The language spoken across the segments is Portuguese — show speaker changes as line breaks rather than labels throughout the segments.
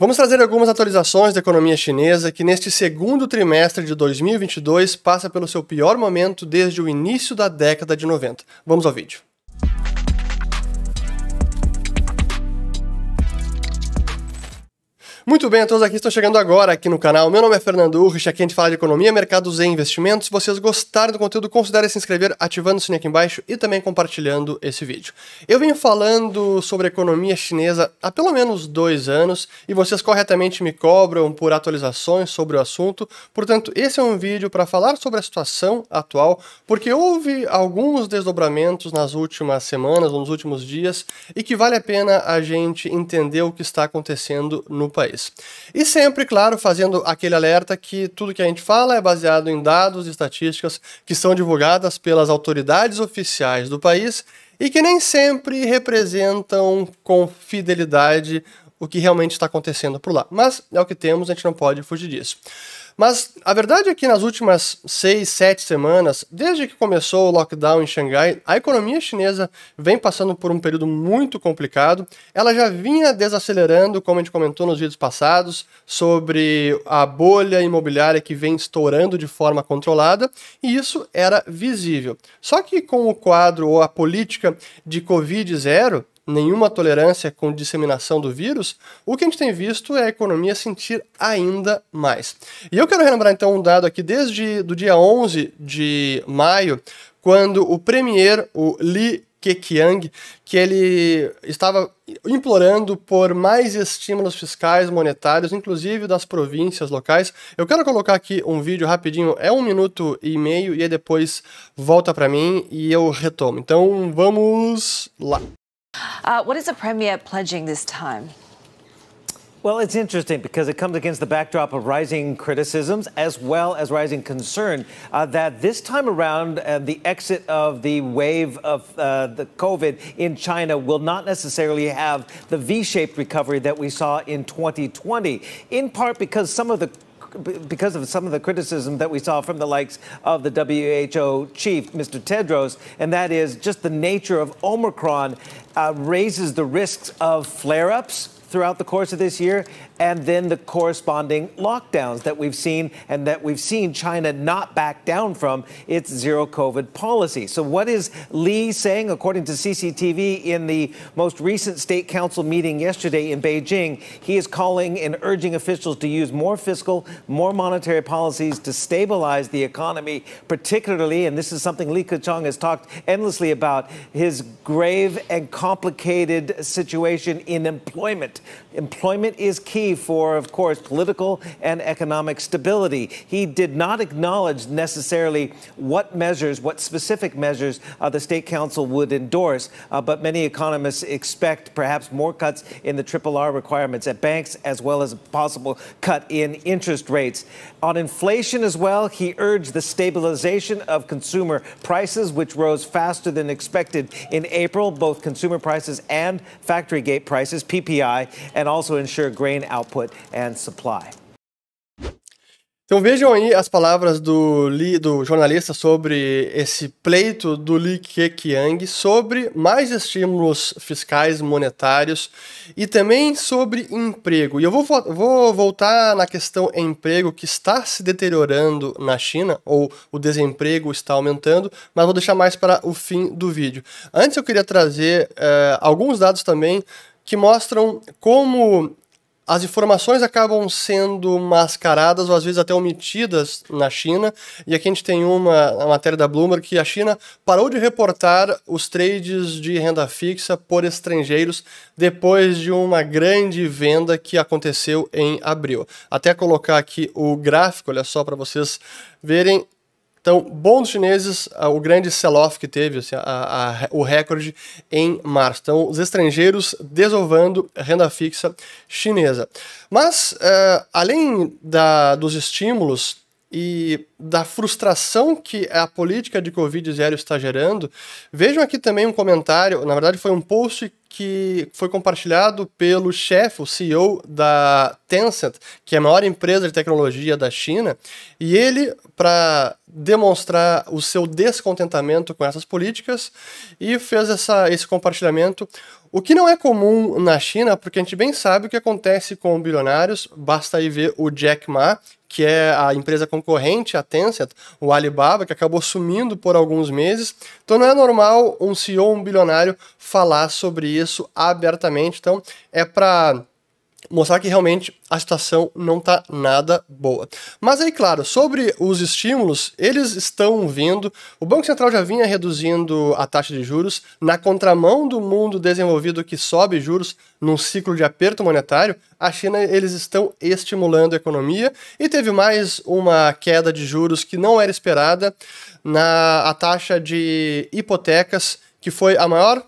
Vamos trazer algumas atualizações da economia chinesa que neste segundo trimestre de 2022 passa pelo seu pior momento desde o início da década de 90. Vamos ao vídeo. Muito bem, a então todos aqui estão chegando agora aqui no canal. Meu nome é Fernando Urrich, aqui a gente fala de economia, mercados e investimentos. Se vocês gostaram do conteúdo, considerem se inscrever ativando o sininho aqui embaixo e também compartilhando esse vídeo. Eu venho falando sobre economia chinesa há pelo menos dois anos e vocês corretamente me cobram por atualizações sobre o assunto. Portanto, esse é um vídeo para falar sobre a situação atual, porque houve alguns desdobramentos nas últimas semanas, ou nos últimos dias, e que vale a pena a gente entender o que está acontecendo no país deles. E sempre, claro, fazendo aquele alerta que tudo que a gente fala é baseado em dados e estatísticas que são divulgadas pelas autoridades oficiais do país e que nem sempre representam com fidelidade o que realmente está acontecendo por lá. Mas é o que temos, a gente não pode fugir disso. Mas a verdade é que nas últimas seis, sete semanas, desde que começou o lockdown em Xangai, a economia chinesa vem passando por um período muito complicado. Ela já vinha desacelerando, como a gente comentou nos vídeos passados, sobre a bolha imobiliária que vem estourando de forma controlada, e isso era visível. Só que com o quadro ou a política de Covid zero, nenhuma tolerância com disseminação do vírus, o que a gente tem visto é a economia sentir ainda mais. E eu quero relembrar então um dado aqui desde do dia 11 de maio, quando o premier, o Li Keqiang, que ele estava implorando por mais estímulos fiscais monetários, inclusive das províncias locais. Eu quero colocar aqui um vídeo rapidinho, é um minuto e meio, e depois volta para mim e eu retomo. Então vamos lá.
Uh, what is the premier pledging this time? Well, it's interesting because it comes against the backdrop of rising criticisms as well as rising concern uh, that this time around, uh, the exit of the wave of uh, the COVID in China will not necessarily have the V shaped recovery that we saw in 2020, in part because some of the because of some of the criticism that we saw from the likes of the WHO chief, Mr. Tedros, and that is just the nature of Omicron uh, raises the risks of flare ups throughout the course of this year and then the corresponding lockdowns that we've seen and that we've seen China not back down from its zero COVID policy. So, what is Li saying, according to CCTV, in the most recent State Council meeting yesterday in Beijing? He is calling and urging officials to use more fiscal, more monetary policies to stabilize the economy, particularly, and this is something Li Keqiang has talked endlessly about, his grave and complicated situation in employment. Employment is key for, of course, political and economic stability. He did not acknowledge necessarily what measures, what specific measures uh, the state council would endorse, uh, but many economists expect perhaps more cuts in the triple R requirements at banks, as well as a possible cut in interest rates. On inflation as well, he urged the stabilization of consumer prices, which rose faster than expected in April, both consumer prices and factory gate prices, PPI, and also ensure grain output
output and supply. Então vejam aí as palavras do, do jornalista sobre esse pleito do Li Keqiang sobre mais estímulos fiscais monetários e também sobre emprego. E eu vou, vou voltar na questão emprego que está se deteriorando na China, ou o desemprego está aumentando, mas vou deixar mais para o fim do vídeo. Antes eu queria trazer uh, alguns dados também que mostram como as informações acabam sendo mascaradas ou às vezes até omitidas na China. E aqui a gente tem uma, uma matéria da Bloomberg que a China parou de reportar os trades de renda fixa por estrangeiros depois de uma grande venda que aconteceu em abril. Até colocar aqui o gráfico, olha só para vocês verem então, bons chineses, ah, o grande sell-off que teve, assim, a, a, o recorde em março. Então, os estrangeiros desovando renda fixa chinesa. Mas, uh, além da, dos estímulos e da frustração que a política de Covid zero está gerando, vejam aqui também um comentário, na verdade foi um post que foi compartilhado pelo chefe, o CEO da Tencent, que é a maior empresa de tecnologia da China, e ele, para demonstrar o seu descontentamento com essas políticas, e fez essa, esse compartilhamento, o que não é comum na China, porque a gente bem sabe o que acontece com bilionários, basta aí ver o Jack Ma, que é a empresa concorrente, a Tencent, o Alibaba, que acabou sumindo por alguns meses. Então não é normal um CEO, um bilionário, falar sobre isso abertamente. Então é para mostrar que realmente a situação não está nada boa. Mas aí, claro, sobre os estímulos, eles estão vindo. O Banco Central já vinha reduzindo a taxa de juros na contramão do mundo desenvolvido que sobe juros num ciclo de aperto monetário. A China, eles estão estimulando a economia e teve mais uma queda de juros que não era esperada na a taxa de hipotecas que foi a maior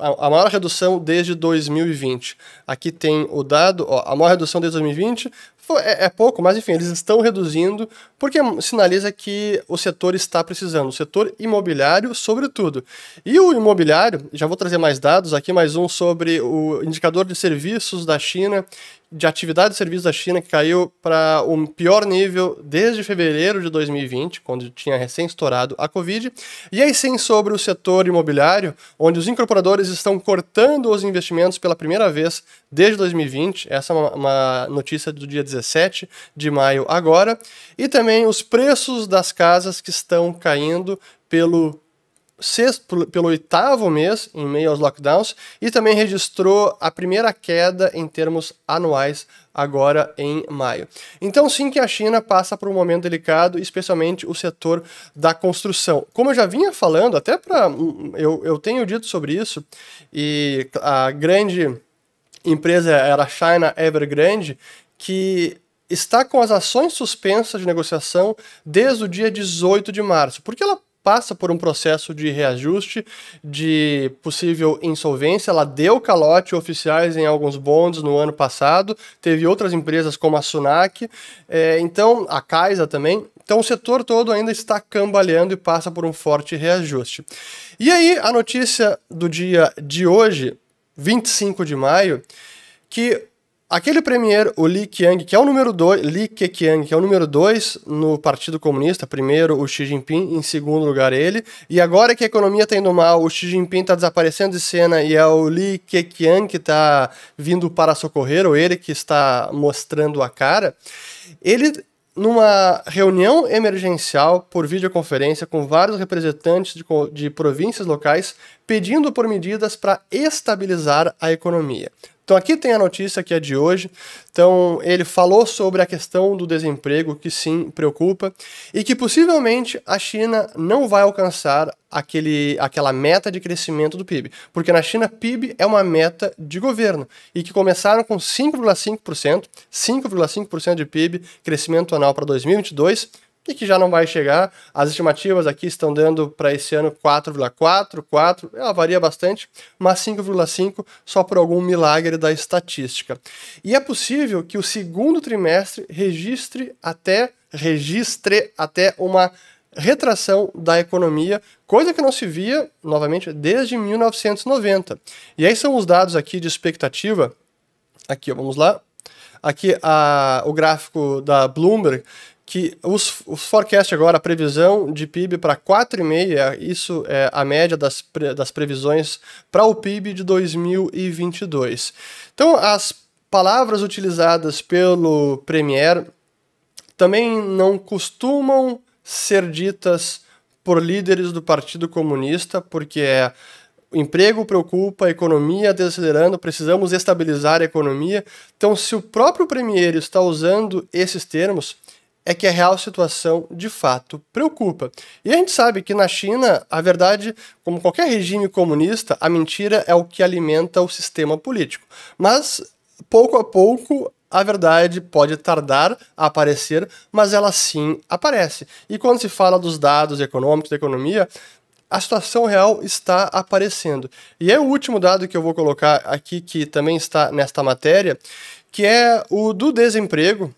a, maior redução desde 2020. Aqui tem o dado, ó, a maior redução desde 2020 foi, é, é, pouco, mas enfim, eles estão reduzindo, porque sinaliza que o setor está precisando, o setor imobiliário, sobretudo. E o imobiliário, já vou trazer mais dados aqui, mais um sobre o indicador de serviços da China, de atividade de serviços da China que caiu para o um pior nível desde fevereiro de 2020, quando tinha recém estourado a Covid. E aí sim sobre o setor imobiliário, onde os incorporadores estão cortando os investimentos pela primeira vez desde 2020. Essa é uma, uma notícia do dia 17 de maio agora. E também os preços das casas que estão caindo pelo sexto, pelo oitavo mês, em meio aos lockdowns, e também registrou a primeira queda em termos anuais agora em maio. Então, sim que a China passa por um momento delicado, especialmente o setor da construção. Como eu já vinha falando, até para. Eu, eu tenho dito sobre isso, e a grande empresa era a China Evergrande, que está com as ações suspensas de negociação desde o dia 18 de março, porque ela passa por um processo de reajuste, de possível insolvência. Ela deu calote oficiais em alguns bondes no ano passado, teve outras empresas como a Sunac, é, então a Caixa também. Então o setor todo ainda está cambaleando e passa por um forte reajuste. E aí a notícia do dia de hoje, 25 de maio, que Aquele premier, o Li Qiang, que é o número 2, Li Keqiang, que é o número 2 é no Partido Comunista, primeiro o Xi Jinping, em segundo lugar ele, e agora que a economia está indo mal, o Xi Jinping está desaparecendo de cena e é o Li Keqiang que está vindo para socorrer, ou ele que está mostrando a cara, ele numa reunião emergencial por videoconferência com vários representantes de, de províncias locais pedindo por medidas para estabilizar a economia. Então aqui tem a notícia que é de hoje. Então ele falou sobre a questão do desemprego que sim preocupa e que possivelmente a China não vai alcançar aquele, aquela meta de crescimento do PIB, porque na China PIB é uma meta de governo e que começaram com 5,5%, 5,5% de PIB, crescimento anual para 2022 e que já não vai chegar. As estimativas aqui estão dando para esse ano 4,4, 4, ela varia bastante, mas 5,5 só por algum milagre da estatística. E é possível que o segundo trimestre registre até registre até uma retração da economia, coisa que não se via, novamente, desde 1990. E aí são os dados aqui de expectativa. Aqui, vamos lá. Aqui a, o gráfico da Bloomberg que os, os forecast agora, a previsão de PIB para 4,5, isso é a média das, pre, das previsões para o PIB de 2022. Então, as palavras utilizadas pelo Premier também não costumam ser ditas por líderes do Partido Comunista, porque é emprego preocupa, a economia desacelerando, precisamos estabilizar a economia. Então, se o próprio Premier está usando esses termos, é que a real situação de fato preocupa. E a gente sabe que na China, a verdade, como qualquer regime comunista, a mentira é o que alimenta o sistema político. Mas pouco a pouco a verdade pode tardar a aparecer, mas ela sim aparece. E quando se fala dos dados econômicos, da economia, a situação real está aparecendo. E é o último dado que eu vou colocar aqui, que também está nesta matéria, que é o do desemprego,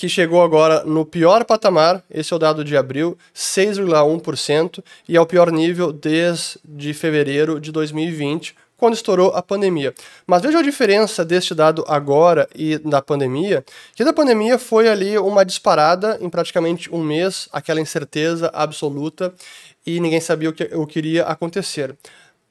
que chegou agora no pior patamar, esse é o dado de abril, 6,1%, e é o pior nível desde fevereiro de 2020, quando estourou a pandemia. Mas veja a diferença deste dado agora e da pandemia, que da pandemia foi ali uma disparada em praticamente um mês, aquela incerteza absoluta, e ninguém sabia o que, o que iria acontecer.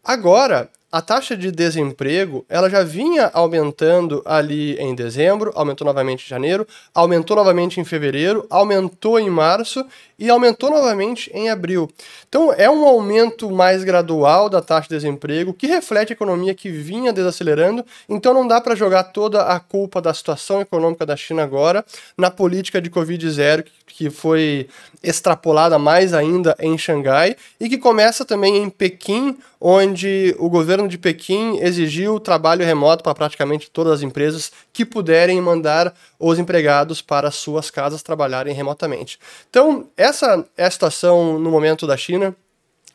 Agora, a taxa de desemprego ela já vinha aumentando ali em dezembro, aumentou novamente em janeiro, aumentou novamente em fevereiro, aumentou em março e aumentou novamente em abril. Então é um aumento mais gradual da taxa de desemprego que reflete a economia que vinha desacelerando. Então não dá para jogar toda a culpa da situação econômica da China agora na política de Covid zero que foi extrapolada mais ainda em Xangai e que começa também em Pequim, onde o governo governo de Pequim exigiu trabalho remoto para praticamente todas as empresas que puderem mandar os empregados para suas casas trabalharem remotamente. Então, essa é a situação no momento da China.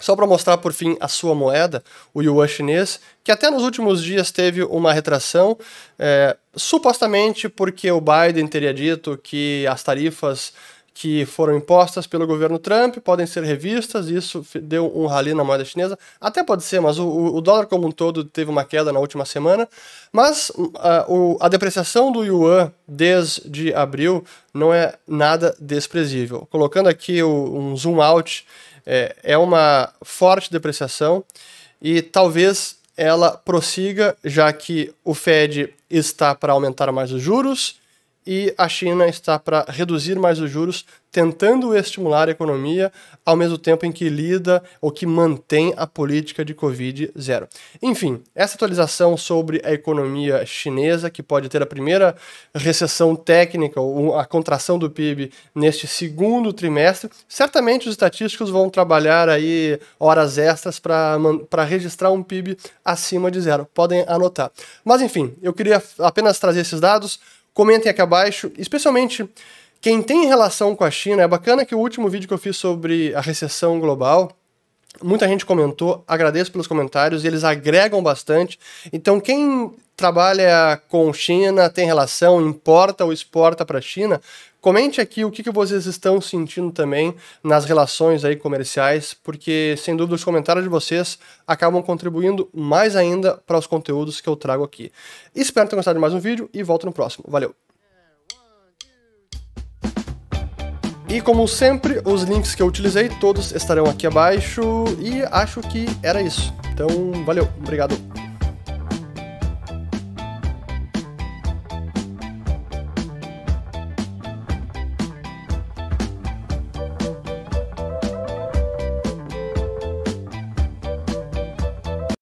Só para mostrar por fim a sua moeda, o yuan chinês, que até nos últimos dias teve uma retração, é, supostamente porque o Biden teria dito que as tarifas que foram impostas pelo governo Trump podem ser revistas, isso deu um rali na moeda chinesa. Até pode ser, mas o, o dólar como um todo teve uma queda na última semana. Mas a, ah, o, a depreciação do yuan desde abril não é nada desprezível. Colocando aqui o, um zoom out, é, é uma forte depreciação e talvez ela prossiga, já que o Fed está para aumentar mais os juros e a China está para reduzir mais os juros, tentando estimular a economia, ao mesmo tempo em que lida ou que mantém a política de Covid zero. Enfim, essa atualização sobre a economia chinesa, que pode ter a primeira recessão técnica ou a contração do PIB neste segundo trimestre, certamente os estatísticos vão trabalhar aí horas extras para registrar um PIB acima de zero. Podem anotar. Mas enfim, eu queria apenas trazer esses dados Comentem aqui abaixo, especialmente quem tem relação com a China. É bacana que o último vídeo que eu fiz sobre a recessão global, muita gente comentou, agradeço pelos comentários, eles agregam bastante. Então, quem trabalha com China, tem relação, importa ou exporta para a China. Comente aqui o que, que vocês estão sentindo também nas relações aí comerciais, porque sem dúvida os comentários de vocês acabam contribuindo mais ainda para os conteúdos que eu trago aqui. Espero ter gostado de mais um vídeo e volto no próximo. Valeu! E como sempre, os links que eu utilizei todos estarão aqui abaixo e acho que era isso. Então, valeu, obrigado.